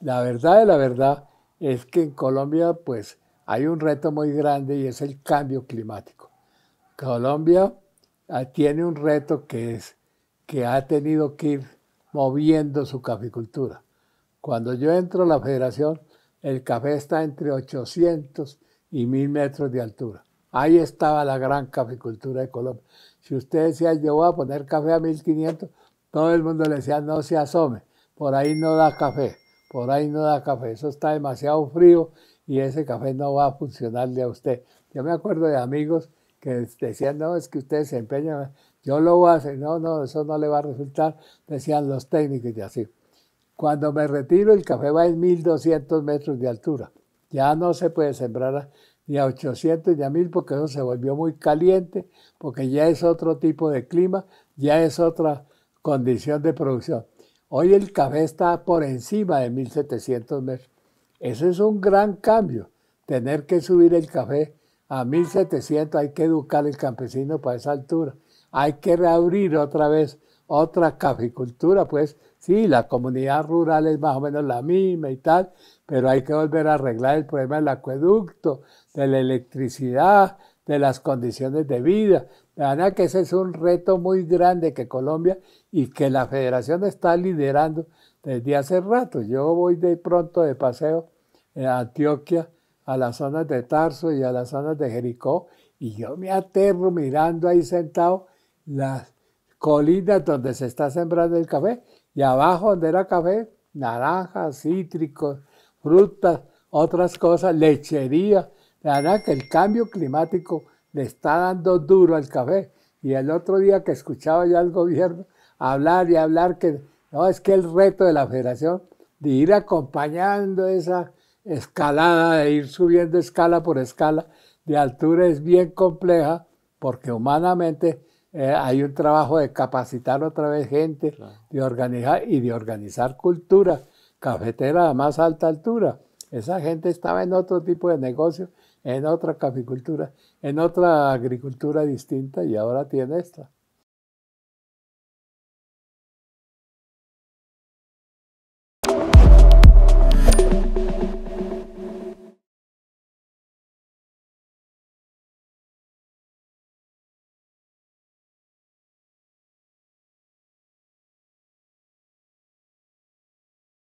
La verdad de la verdad es que en Colombia pues hay un reto muy grande y es el cambio climático. Colombia ah, tiene un reto que es que ha tenido que ir moviendo su caficultura. Cuando yo entro a la federación, el café está entre 800 y 1000 metros de altura. Ahí estaba la gran caficultura de Colombia. Si usted decía, yo voy a poner café a 1500, todo el mundo le decía, no se asome, por ahí no da café por ahí no da café, eso está demasiado frío y ese café no va a funcionarle a usted. Yo me acuerdo de amigos que decían, no, es que ustedes se empeñan, yo lo voy a hacer, no, no, eso no le va a resultar, decían los técnicos y así. Cuando me retiro, el café va en 1200 metros de altura. Ya no se puede sembrar ni a 800 ni a 1000 porque eso se volvió muy caliente, porque ya es otro tipo de clima, ya es otra condición de producción. Hoy el café está por encima de 1700 metros. Ese es un gran cambio, tener que subir el café a 1700, hay que educar al campesino para esa altura. Hay que reabrir otra vez otra caficultura, pues sí, la comunidad rural es más o menos la misma y tal, pero hay que volver a arreglar el problema del acueducto, de la electricidad, de las condiciones de vida. verdad que ese es un reto muy grande que Colombia y que la federación está liderando desde hace rato. Yo voy de pronto de paseo a Antioquia, a las zonas de Tarso y a las zonas de Jericó, y yo me aterro mirando ahí sentado las colinas donde se está sembrando el café, y abajo donde era café, naranjas, cítricos, frutas, otras cosas, lechería, la verdad que el cambio climático le está dando duro al café. Y el otro día que escuchaba ya al gobierno hablar y hablar que no, es que el reto de la federación de ir acompañando esa escalada, de ir subiendo escala por escala de altura es bien compleja porque humanamente eh, hay un trabajo de capacitar otra vez gente, de organizar y de organizar cultura cafetera a más alta altura. Esa gente estaba en otro tipo de negocio en otra caficultura, en otra agricultura distinta y ahora tiene esta.